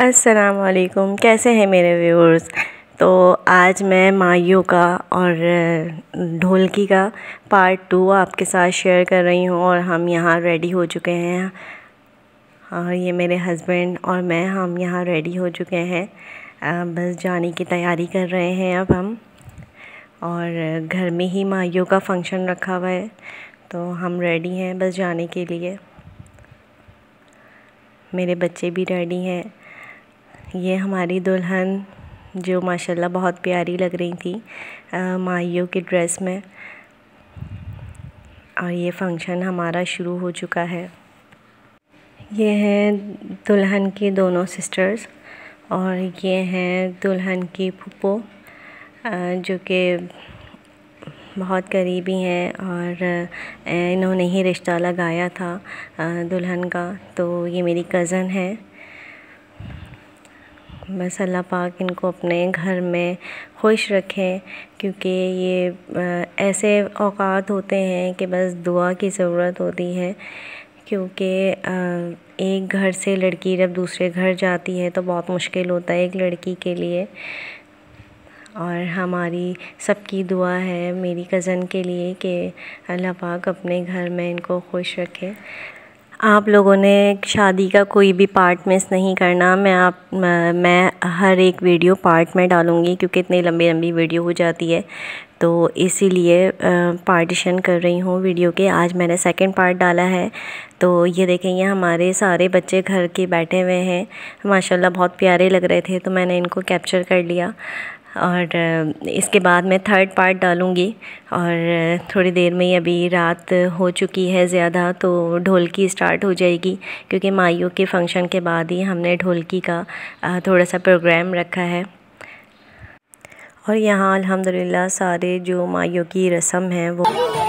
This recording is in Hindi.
अस्सलाम वालेकुम कैसे हैं मेरे व्यूअर्स तो आज मैं माइयों का और ढोलकी का पार्ट टू आपके साथ शेयर कर रही हूँ और हम यहाँ रेडी हो चुके हैं और हाँ, ये मेरे हस्बैंड और मैं हम यहाँ रेडी हो चुके हैं बस जाने की तैयारी कर रहे हैं अब हम और घर में ही माइयों का फंक्शन रखा हुआ है तो हम रेडी हैं बस जाने के लिए मेरे बच्चे भी रेडी हैं ये हमारी दुल्हन जो माशाल्लाह बहुत प्यारी लग रही थी माइयों की ड्रेस में और ये फंक्शन हमारा शुरू हो चुका है ये हैं दुल्हन की दोनों सिस्टर्स और ये हैं दुल्हन की पुप्पो जो कि बहुत करीबी हैं और इन्होंने ही रिश्ता लगाया था दुल्हन का तो ये मेरी कज़न है बस अल्लाह पाक इनको अपने घर में खुश रखें क्योंकि ये ऐसे औक़ात होते हैं कि बस दुआ की ज़रूरत होती है क्योंकि एक घर से लड़की जब दूसरे घर जाती है तो बहुत मुश्किल होता है एक लड़की के लिए और हमारी सबकी दुआ है मेरी कज़न के लिए कि अल्लाह पाक अपने घर में इनको खुश रखे आप लोगों ने शादी का कोई भी पार्ट मिस नहीं करना मैं आप मैं हर एक वीडियो पार्ट में डालूँगी क्योंकि इतनी लंबी लंबी वीडियो हो जाती है तो इसीलिए पार्टीशन कर रही हूँ वीडियो के आज मैंने सेकंड पार्ट डाला है तो ये देखें ये हमारे सारे बच्चे घर के बैठे हुए हैं माशाल्लाह बहुत प्यारे लग रहे थे तो मैंने इनको कैप्चर कर लिया और इसके बाद मैं थर्ड पार्ट डालूँगी और थोड़ी देर में ही अभी रात हो चुकी है ज़्यादा तो ढोलकी स्टार्ट हो जाएगी क्योंकि माइयों के फंक्शन के बाद ही हमने ढोलकी का थोड़ा सा प्रोग्राम रखा है और यहाँ अल्हम्दुलिल्लाह सारे जो माइयों की रस्म है वो